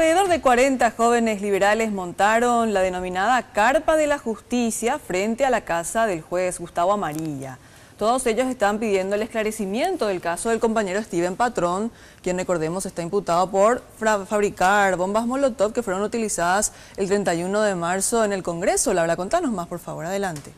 Alrededor de 40 jóvenes liberales montaron la denominada Carpa de la Justicia frente a la casa del juez Gustavo Amarilla. Todos ellos están pidiendo el esclarecimiento del caso del compañero Steven Patrón, quien recordemos está imputado por fabricar bombas Molotov que fueron utilizadas el 31 de marzo en el Congreso. Laura, contanos más, por favor, adelante.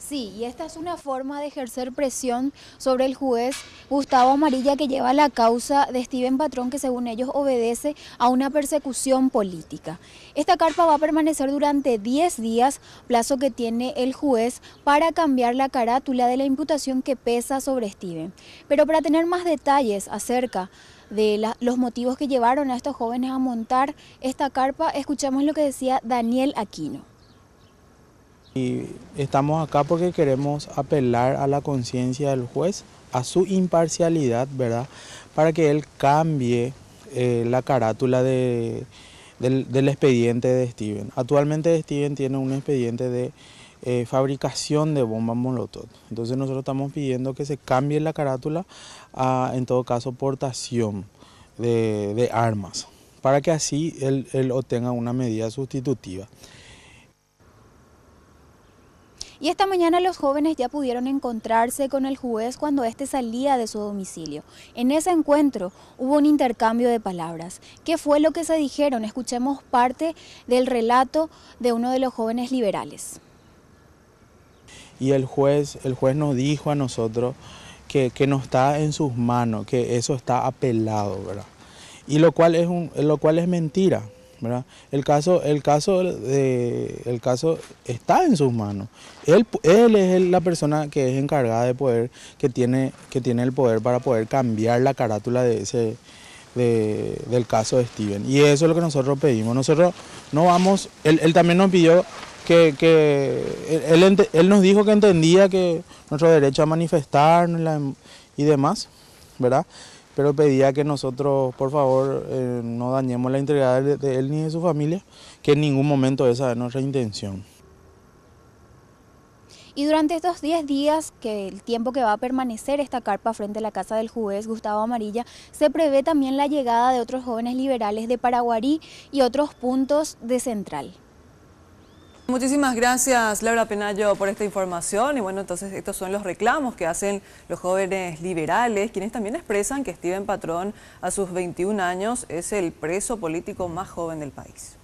Sí, y esta es una forma de ejercer presión sobre el juez Gustavo Amarilla que lleva la causa de Steven Patrón que según ellos obedece a una persecución política. Esta carpa va a permanecer durante 10 días, plazo que tiene el juez para cambiar la carátula de la imputación que pesa sobre Steven. Pero para tener más detalles acerca de los motivos que llevaron a estos jóvenes a montar esta carpa, escuchamos lo que decía Daniel Aquino estamos acá porque queremos apelar a la conciencia del juez, a su imparcialidad, ¿verdad? Para que él cambie eh, la carátula del, expediente de Steven. Actualmente Steven tiene un expediente de eh, fabricación de bombas molotov. Entonces nosotros estamos pidiendo que se cambie la carátula a, en todo caso, portación de, armas, para que así él, él obtenga una medida sustitutiva. Y esta mañana los jóvenes ya pudieron encontrarse con el juez cuando éste salía de su domicilio. En ese encuentro hubo un intercambio de palabras. ¿Qué fue lo que se dijeron? Escuchemos parte del relato de uno de los jóvenes liberales. Y el juez, el juez nos dijo a nosotros que, que no está en sus manos, que eso está apelado, ¿verdad? Y lo cual es, un, lo cual es mentira. El caso, el caso, de, el caso está en sus manos. Él, es la persona que es encargada de poder, que tiene, que tiene el poder para poder cambiar la carátula de ese, del caso de Steven. Y eso es lo que nosotros pedimos. Nosotros no vamos, él, también nos pidió que, él, nos dijo que entendía que nuestro derecho a manifestar y demás, ¿verdad? pero pedía que nosotros, por favor, eh, no dañemos la integridad de, él ni de su familia, que en ningún momento esa es nuestra intención. Y durante estos 10 días, que el tiempo que va a permanecer esta carpa frente a la casa del juez Gustavo Amarilla, se prevé también la llegada de otros jóvenes liberales de Paraguarí y otros puntos de Central. Muchísimas gracias Laura Penayo por esta información y bueno, entonces estos son los reclamos que hacen los jóvenes liberales, quienes también expresan que Steven Patrón a sus 21 años es el preso político más joven del país.